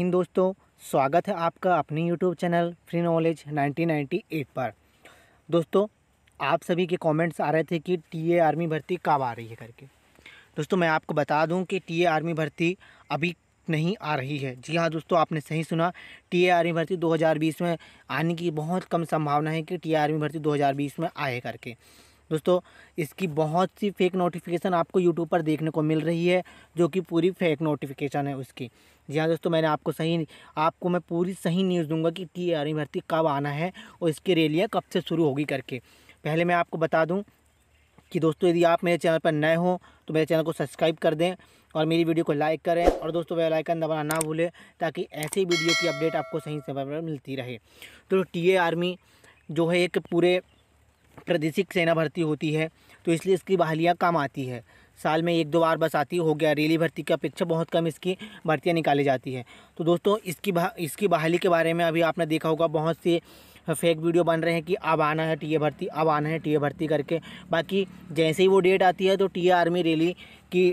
इन दोस्तों स्वागत है आपका अपने यूट्यूब चैनल फ्री नॉलेज 1998 पर दोस्तों आप सभी के कमेंट्स आ रहे थे कि टीए आर्मी भर्ती कब आ रही है करके दोस्तों मैं आपको बता दूं कि टीए आर्मी भर्ती अभी नहीं आ रही है जी हाँ दोस्तों आपने सही सुना टीए आर्मी भर्ती 2020 में आने की बहुत कम संभावना है कि टीए आर्मी भर्ती 2020 में आए करके दोस्तों इसकी बहुत सी फेक नोटिफिकेशन आपको यूट्यूब पर देखने को मिल रही है जो कि पूरी फेक नोटिफिकेशन है उसकी जी हाँ दोस्तों मैंने आपको सही आपको मैं पूरी सही न्यूज़ दूंगा कि टी आर e भर्ती कब आना है और इसकी रैलियाँ कब से शुरू होगी करके पहले मैं आपको बता दूँ कि दोस्तों यदि आप मेरे चैनल पर नए हो तो मेरे चैनल को सब्सक्राइब कर दें और मेरी वीडियो को लाइक करें और दोस्तों वे आइकन दबाना ना भूलें ताकि ऐसी वीडियो की अपडेट आपको सही समय पर मिलती रहे तो टीए आर्मी e जो है एक पूरे प्रादेशिक सेना भर्ती होती है तो इसलिए इसकी बहालियाँ कम आती है साल में एक दो बार बस आती हो गया रेली भर्ती की अपेक्षा बहुत कम इसकी भर्तियाँ निकाली जाती है तो दोस्तों इसकी बहा इसकी बहाली के बारे में अभी आपने देखा होगा बहुत से फेक वीडियो बन रहे हैं कि अब आना है टीए भर्ती अब आना है टीए भर्ती करके बाकी जैसे ही वो डेट आती है तो टीए आर्मी रैली की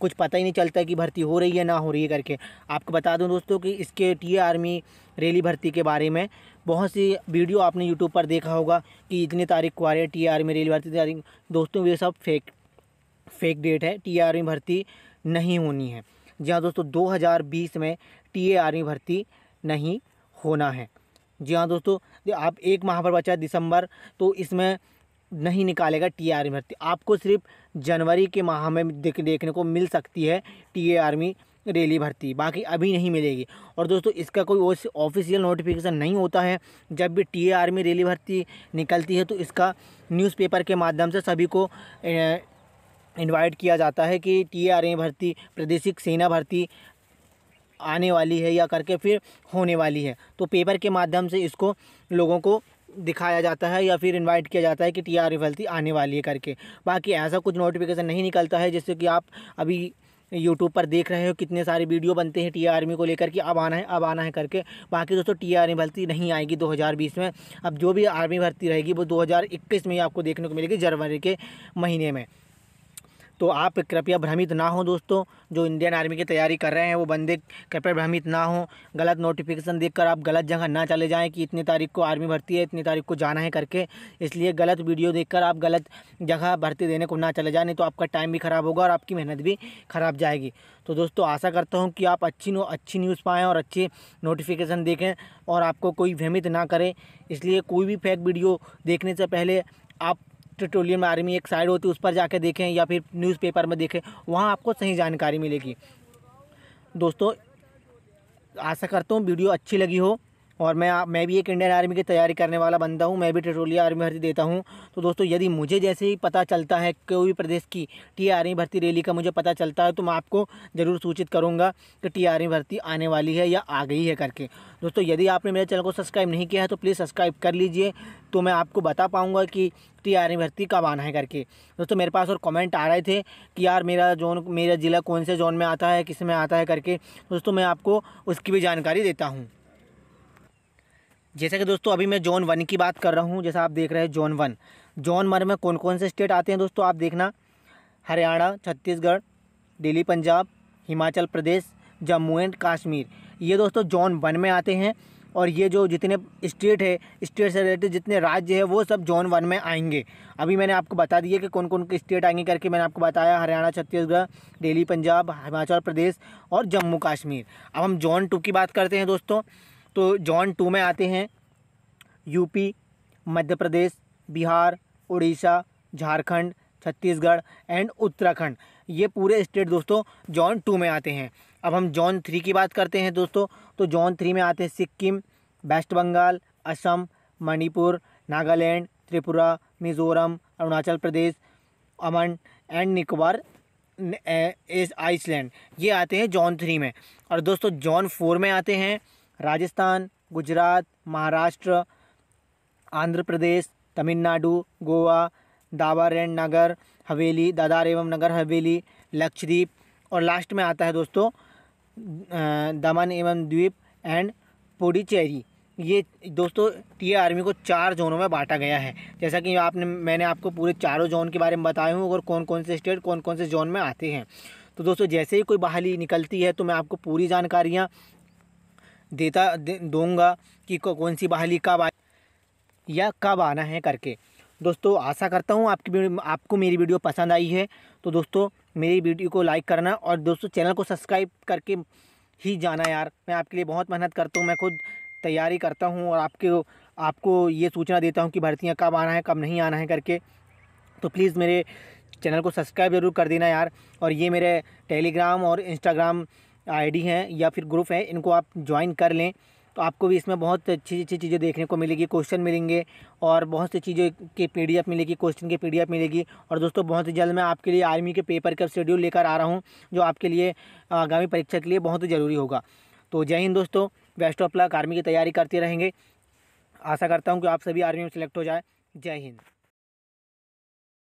कुछ पता ही नहीं चलता कि भर्ती हो रही है ना हो रही है करके आपको बता दूं दोस्तों कि इसके टी आर्मी रेली भर्ती के बारे में बहुत सी वीडियो आपने यूट्यूब पर देखा होगा कि इतनी तारीख को आ रही है टी आर्मी रेली भर्ती तारीख दोस्तों ये सब फेक फेक डेट है टी आर्मी भर्ती नहीं होनी है जी हाँ दोस्तों दो में टी आर्मी भर्ती नहीं होना है जी हाँ दोस्तों आप एक माह पर बचा दिसंबर तो इसमें नहीं निकालेगा टी आर्मी भर्ती आपको सिर्फ जनवरी के माह में देख देखने को मिल सकती है टीए आर्मी रैली भर्ती बाकी अभी नहीं मिलेगी और दोस्तों इसका कोई ऑफिशियल नोटिफिकेशन नहीं होता है जब भी टीए आर्मी रैली भर्ती निकलती है तो इसका न्यूज़पेपर के माध्यम से सभी को इनवाइट किया जाता है कि टी आर्मी भर्ती प्रादेशिक सेना भर्ती आने वाली है या करके फिर होने वाली है तो पेपर के माध्यम से इसको लोगों को दिखाया जाता है या फिर इनवाइट किया जाता है कि टी आर एफ आने वाली है करके बाकी ऐसा कुछ नोटिफिकेशन नहीं निकलता है जिससे कि आप अभी यूट्यूब पर देख रहे हो कितने सारे वीडियो बनते हैं टी आर्मी को लेकर कि अब आना है अब आना है करके बाकी दोस्तों टी आर्मी भर्ती नहीं आएगी 2020 में अब जो भी आर्मी भर्ती रहेगी वो 2021 में ही आपको देखने को मिलेगी जनवरी के महीने में तो आप कृपया भ्रमित ना हो दोस्तों जो इंडियन आर्मी की तैयारी कर रहे हैं वो बंदे कृपया भ्रमित ना हो गलत नोटिफिकेशन देखकर आप गलत जगह ना चले जाएं कि इतनी तारीख को आर्मी भर्ती है इतनी तारीख को जाना है करके इसलिए गलत वीडियो देखकर आप गलत जगह भर्ती देने को ना चले जाए तो आपका टाइम भी ख़राब होगा और आपकी मेहनत भी ख़राब जाएगी तो दोस्तों आशा करता हूँ कि आप अच्छी नो अच्छी न्यूज़ पाएँ और अच्छी नोटिफिकेशन देखें और आपको कोई भ्रमित ना करें इसलिए कोई भी फेक वीडियो देखने से पहले आप पेट्रोलियम आर्मी एक साइड होती है उस पर जाके देखें या फिर न्यूज़पेपर में देखें वहाँ आपको सही जानकारी मिलेगी दोस्तों आशा करता हूँ वीडियो अच्छी लगी हो और मैं मैं भी एक इंडियन आर्मी की तैयारी करने वाला बंदा हूँ मैं भी टिटोलिया आर्मी भर्ती देता हूँ तो दोस्तों यदि मुझे जैसे ही पता चलता है कोई भी प्रदेश की टी आर्मी भर्ती रैली का मुझे पता चलता है तो मैं आपको ज़रूर सूचित करूँगा कि टी आर्मी भर्ती आने वाली है या आ गई है करके दोस्तों यदि आपने मेरे चैनल को सब्सक्राइब नहीं किया है तो प्लीज़ सब्सक्राइब कर लीजिए तो मैं आपको बता पाऊँगा कि टी आर्मी भर्ती कब आना है करके दोस्तों मेरे पास और कमेंट आ रहे थे कि यार मेरा जोन मेरा ज़िला कौन से जोन में आता है किस में आता है करके दोस्तों मैं आपको उसकी भी जानकारी देता हूँ जैसा कि दोस्तों अभी मैं जोन वन की बात कर रहा हूँ जैसा आप देख रहे हैं जोन वन जोन वन में कौन कौन से स्टेट आते हैं दोस्तों आप देखना हरियाणा छत्तीसगढ़ दिल्ली पंजाब हिमाचल प्रदेश जम्मू एंड कश्मीर ये दोस्तों जोन वन में आते हैं और ये जो जितने स्टेट है स्टेट से रिलेटेड जितने राज्य है वो सब जोन वन में आएंगे अभी मैंने आपको बता दिया कि कौन कौन के स्टेट आएंगे करके मैंने आपको बताया हरियाणा छत्तीसगढ़ दिल्ली पंजाब हिमाचल प्रदेश और जम्मू कश्मीर अब हम जोन टू की बात करते हैं दोस्तों तो जॉन टू में आते हैं यूपी मध्य प्रदेश बिहार उड़ीसा झारखंड छत्तीसगढ़ एंड उत्तराखंड ये पूरे स्टेट दोस्तों जॉन टू में आते हैं अब हम जॉन थ्री की बात करते हैं दोस्तों तो जॉन थ्री में आते हैं सिक्किम वेस्ट बंगाल असम मणिपुर नागालैंड त्रिपुरा मिज़ोरम अरुणाचल प्रदेश अमन एंड निकोबार आइसलैंड ये आते हैं जॉन थ्री में और दोस्तों जॉन फोर में आते हैं राजस्थान गुजरात महाराष्ट्र आंध्र प्रदेश तमिलनाडु गोवा एंड नगर हवेली दादार एवं नगर हवेली लक्षद्वीप और लास्ट में आता है दोस्तों दमन एवं द्वीप एंड पुडुचेरी ये दोस्तों टी आर्मी को चार जोनों में बांटा गया है जैसा कि आपने मैंने आपको पूरे चारों जोन के बारे में बताया हूँ और कौन कौन से स्टेट कौन कौन से जोन में आते हैं तो दोस्तों जैसे ही कोई बहाली निकलती है तो मैं आपको पूरी जानकारियाँ देता दूंगा दूँगा कि कौन सी बहाली कब आ या कब आना है करके दोस्तों आशा करता हूँ आपकी आपको मेरी वीडियो पसंद आई है तो दोस्तों मेरी वीडियो को लाइक करना और दोस्तों चैनल को सब्सक्राइब करके ही जाना यार मैं आपके लिए बहुत मेहनत करता हूँ मैं खुद तैयारी करता हूँ और आपके आपको ये सूचना देता हूँ कि भर्तियाँ कब आना है कब नहीं आना है करके तो प्लीज़ मेरे चैनल को सब्सक्राइब ज़रूर कर देना यार और ये मेरे टेलीग्राम और इंस्टाग्राम आईडी हैं या फिर ग्रुप है इनको आप ज्वाइन कर लें तो आपको भी इसमें बहुत अच्छी अच्छी चीज़ें देखने को मिलेगी क्वेश्चन मिलेंगे और बहुत सी चीज़ों की पीडीएफ मिलेगी क्वेश्चन की पीडीएफ मिलेगी और दोस्तों बहुत ही जल्द मैं आपके लिए आर्मी के पेपर का शेड्यूल लेकर आ रहा हूँ जो आपके लिए आगामी परीक्षा के लिए बहुत ज़रूरी होगा तो जय हिंद दोस्तों बेस्ट ऑफ लक आर्मी की तैयारी करते रहेंगे आशा करता हूँ कि आप सभी आर्मी में सेलेक्ट हो जाए जय हिंद